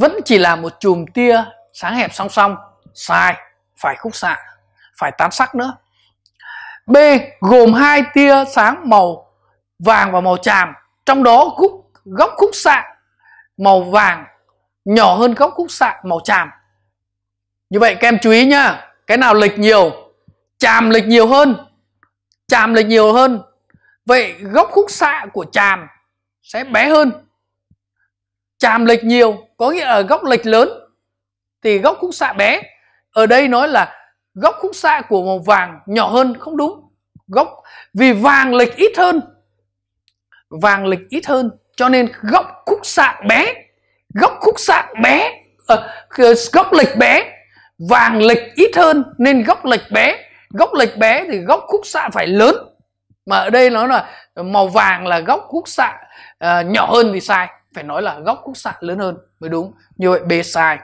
vẫn chỉ là một chùm tia sáng hẹp song song sai phải khúc xạ phải tán sắc nữa b gồm hai tia sáng màu vàng và màu tràm trong đó góc góc khúc xạ màu vàng nhỏ hơn góc khúc xạ màu tràm như vậy các em chú ý nhá cái nào lệch nhiều tràm lệch nhiều hơn tràm lệch nhiều hơn vậy góc khúc xạ của tràm sẽ bé hơn chạm lệch nhiều có nghĩa là góc lệch lớn thì góc khúc xạ bé ở đây nói là góc khúc xạ của màu vàng nhỏ hơn không đúng góc vì vàng lệch ít hơn vàng lệch ít hơn cho nên góc khúc xạ bé góc khúc xạ bé à, góc lệch bé vàng lệch ít hơn nên góc lệch bé góc lệch bé thì góc khúc xạ phải lớn mà ở đây nói là màu vàng là góc khúc xạ uh, nhỏ hơn thì sai phải nói là góc khúc xạ lớn hơn mới đúng như vậy B sai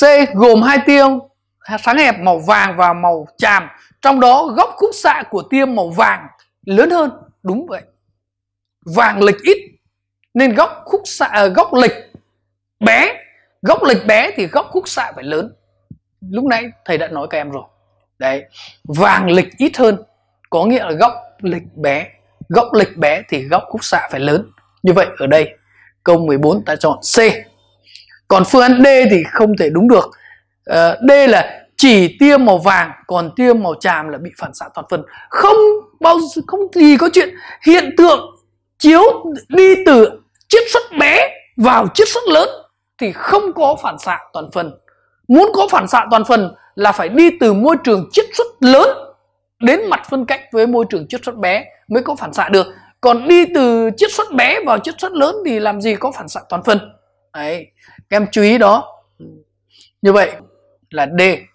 C gồm hai tia sáng hẹp màu vàng và màu tràm trong đó góc khúc xạ của tia màu vàng lớn hơn đúng vậy vàng lệch ít nên góc khúc xạ à, góc lệch bé góc lệch bé thì góc khúc xạ phải lớn lúc nãy thầy đã nói các em rồi đấy vàng lệch ít hơn có nghĩa là góc lệch bé góc lệch bé thì góc khúc xạ phải lớn như vậy ở đây câu 14 ta chọn C. Còn phương án D thì không thể đúng được. Ờ, D là chỉ tiêm màu vàng còn tiêm màu tràm là bị phản xạ toàn phần. Không bao không gì có chuyện hiện tượng chiếu đi từ chiết xuất bé vào chiết xuất lớn thì không có phản xạ toàn phần. Muốn có phản xạ toàn phần là phải đi từ môi trường chiết xuất lớn đến mặt phân cách với môi trường chiết xuất bé mới có phản xạ được còn đi từ chiết xuất bé vào chiết xuất lớn thì làm gì có phản xạ toàn phần đấy các em chú ý đó như vậy là d